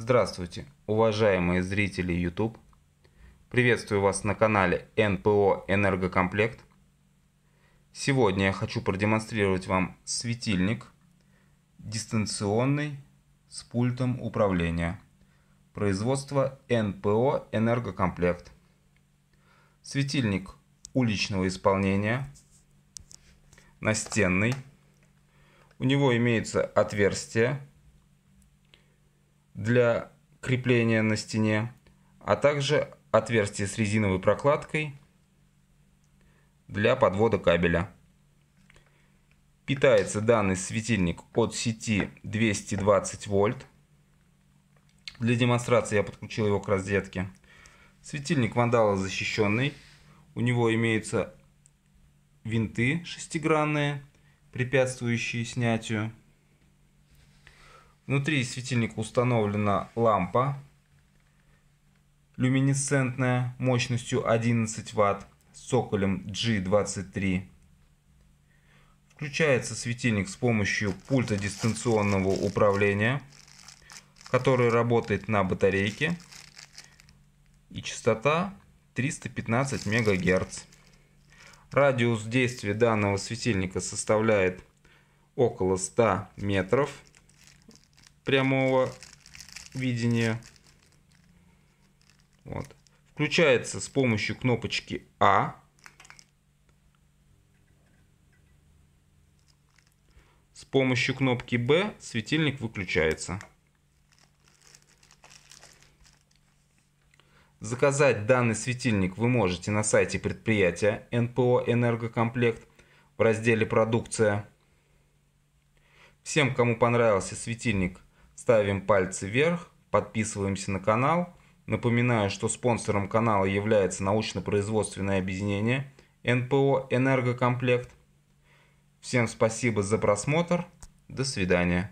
Здравствуйте, уважаемые зрители YouTube. Приветствую вас на канале НПО «Энергокомплект». Сегодня я хочу продемонстрировать вам светильник дистанционный с пультом управления. Производство НПО «Энергокомплект». Светильник уличного исполнения, настенный. У него имеется отверстие для крепления на стене, а также отверстие с резиновой прокладкой для подвода кабеля. Питается данный светильник от сети 220 вольт. Для демонстрации я подключил его к розетке. Светильник вандала защищенный. У него имеются винты шестигранные, препятствующие снятию. Внутри светильника установлена лампа люминесцентная мощностью 11 Вт с цоколем G23. Включается светильник с помощью пульта дистанционного управления, который работает на батарейке и частота 315 МГц. Радиус действия данного светильника составляет около 100 метров прямого видения. Вот. Включается с помощью кнопочки А. С помощью кнопки Б светильник выключается. Заказать данный светильник вы можете на сайте предприятия НПО «Энергокомплект» в разделе «Продукция». Всем, кому понравился светильник, ставим пальцы вверх, подписываемся на канал. Напоминаю, что спонсором канала является научно-производственное объединение НПО «Энергокомплект». Всем спасибо за просмотр. До свидания.